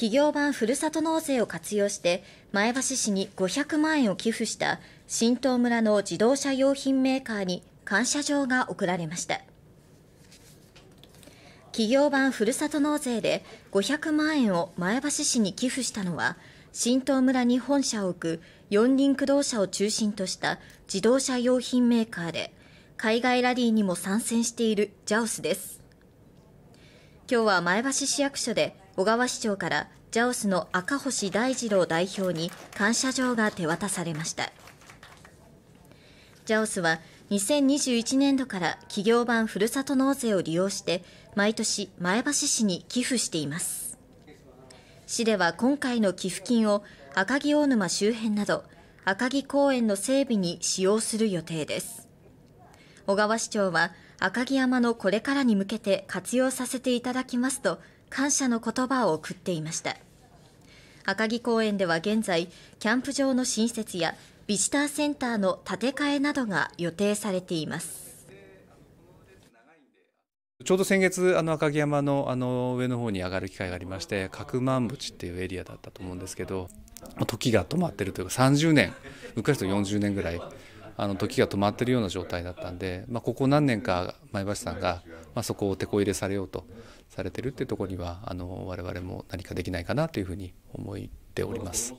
企業版ふるさと納税を活用して前橋市に500万円を寄付した新東村の自動車用品メーカーに感謝状が贈られました企業版ふるさと納税で500万円を前橋市に寄付したのは新東村に本社を置く四輪駆動車を中心とした自動車用品メーカーで海外ラリーにも参戦しているジャオスです今日は前橋市役所で小川市長からジャオスの赤星大二郎代表に感謝状が手渡されましたジャオスは2021年度から企業版ふるさと納税を利用して毎年前橋市に寄付しています市では今回の寄付金を赤城大沼周辺など赤城公園の整備に使用する予定です小川市長は赤城山のこれからに向けて活用させていただきますと感謝の言葉を送っていました赤城公園では現在キャンプ場の新設やビジターセンターの建て替えなどが予定されていますちょうど先月、あの赤城山のあの上の方に上がる機会がありまして、角万淵っていうエリアだったと思うんですけど、時が止まってるというか、30年、昔と40年ぐらい、あの時が止まってるような状態だったんで、まあ、ここ何年か前橋さんがまあ、そこを手こ入れされようとされてるってとこにはあの我々も何かできないかなというふうに思っております。